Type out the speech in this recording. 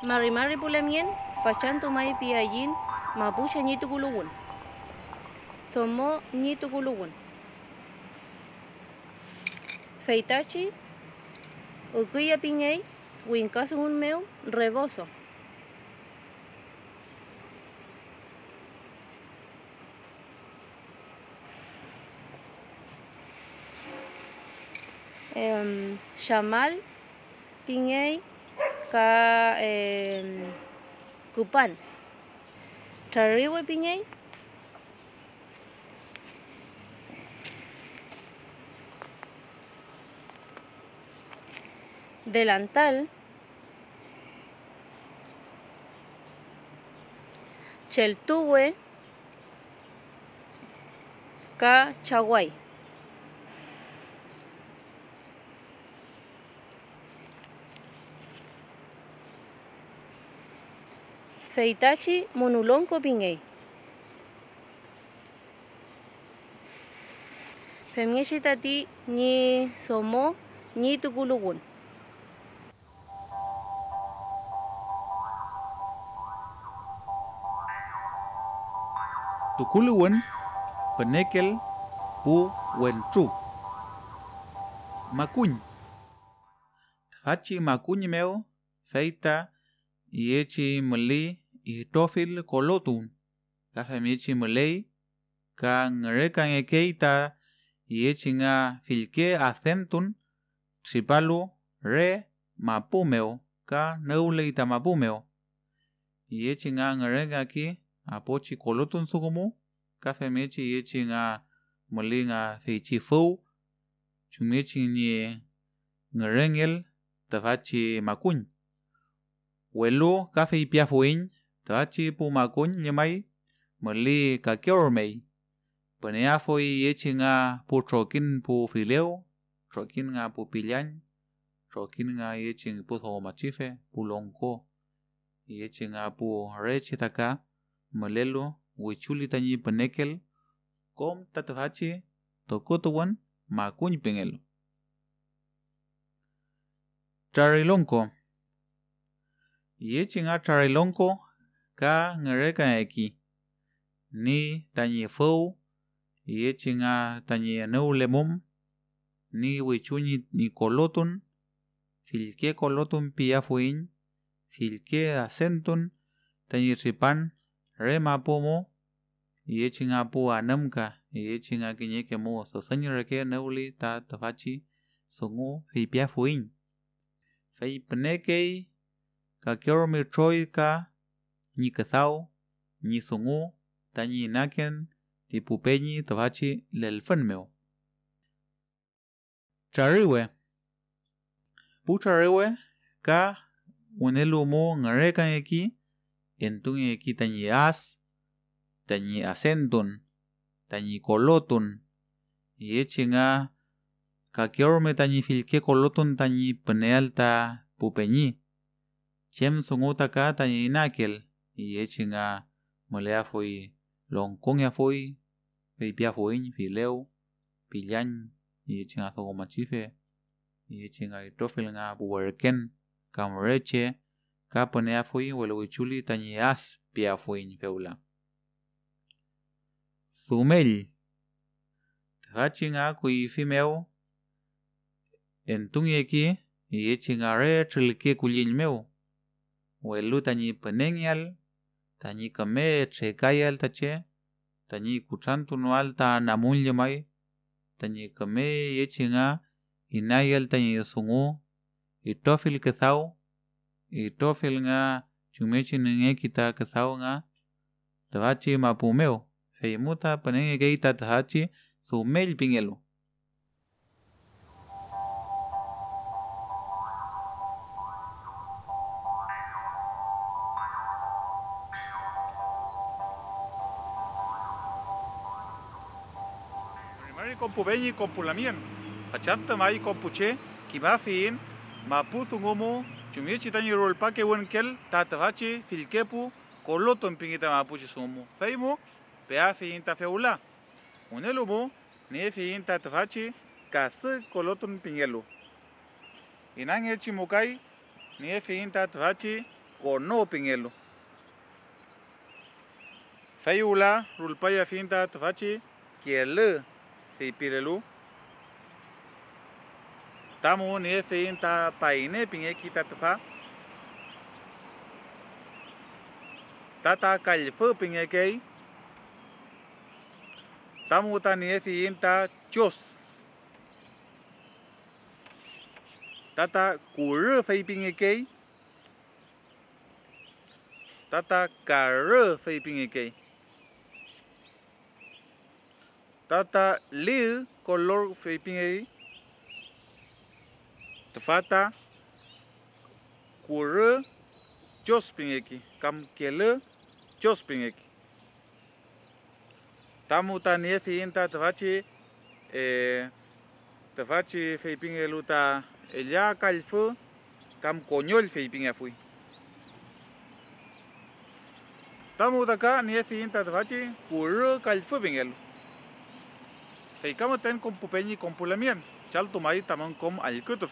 Mari Mari Pulamien, Fachanto Mai Piayin, Mapuche Somo Nitu gulugun? Feitachi, Ukuya Piñey, un Meu, Rebozo. Chamal, em, ka eh, kupan. Delantal. Cheltuwe. Ka chaguay. Feitachi monulonko bingei. tati ni somo ni tukulugun. Tukulugun penekel pu wentru. Makuny. Hachi makuny meo feita yechi meli η τόφιλ κολότουν. Τα φεμίτσι μου λέει, καν ρέκαν εκέιτα, η έτσι να φιλκέ αθέντουν, ψιπάλου ρε μαπούμεο, καν νεούλε τα μαπούμεο. Η έτσι να ρέγκα εκεί, από τσι κολότουν θούγμου, κάθε μίτσι η έτσι να μου λέει να φεϊτσι φού, τσου μίτσι είναι ngrenngel tavachi makun. Welo kafe ipia fuin tachi pumakun nyamay, mali ka kyormay. Paneafoy echi nga pu trokin pu fileo, trokin nga pu pillan, trokin nga echi pu thomachife, pu lonko, echi nga pu rechitaka, malelo, wichulitani panekel, kom tatvachi, tokotowan, makuny pengelo. Charilonko. Yechin a charilonko ka eki ni tañi fou y echen ni wichuni ni colotun colotun piafuin Filke. Asentun. tañi ripan rema pomo y echen a pu y echen a mo so neuli ta tafachi hipiafuin fei pnekei ka ni ni Nikezau, Nisungu, Tani Naken, Tipupeñi, Tobachi, Chariwe. Pu chariwe, ka unelu mu ngarekan eki, entun eki tani as, tani asentun, tani kolotun, y echinga kakiorme tani filke kolotun tani penealta pupeñi. Chem sunguta ka tani nakel. y echen a molea foi lonconia foi pipia foi fileu pillan y echen a chife y echen a itofel nga buwerken camoreche caponea foi y tañeas pia foi peula zumel ...tachin a entungi entunyeki y echen a re trilke kulinmeu tañi penenial ta ni kame, če kaj alta če, ta ni kučantu no alta na mulje maj, ta ni kame je če nga, in naj alta ni sungu, i tofil kesav, i tofil nga, če meči ne nge kita kesav nga, ta vači ma pumeo, fej muta pa ne nge gejta ta vači, su mel pingelu. Marari compubeñi compulamien. Pachanta mai compuche, kimafin, mapuzungumu, chumichi tani rolpaque wenkel, tatavachi, filkepu, coloto en pinguita mapuche sumu. Feimu, peafin tafeula. Unelumu, nefin tatavachi, casă colotul pingelu. Inange chimukai, nefin tatavachi, cono pingelu. Feiula, rulpaya finta tatavachi, kielă η Πυρελού. Tamu ni fein ta paine pinge kita tufa. Tata kalfu pinge kei. Tamu ta ni ta chos. Tata kuru fei pinge kei. Tata karu fei pinge kei. tata liu color fepingei tfata kure chospingeki kam kele ấy tamu ta e, e nie fiinta chi e tfaci feipingelu ta elia kalfu kam konyol feipinga fui tamu ta ka nie fiinta tfaci kure kalfu pingelu Se ten con y con pulamien. Chal tumay también como alcuto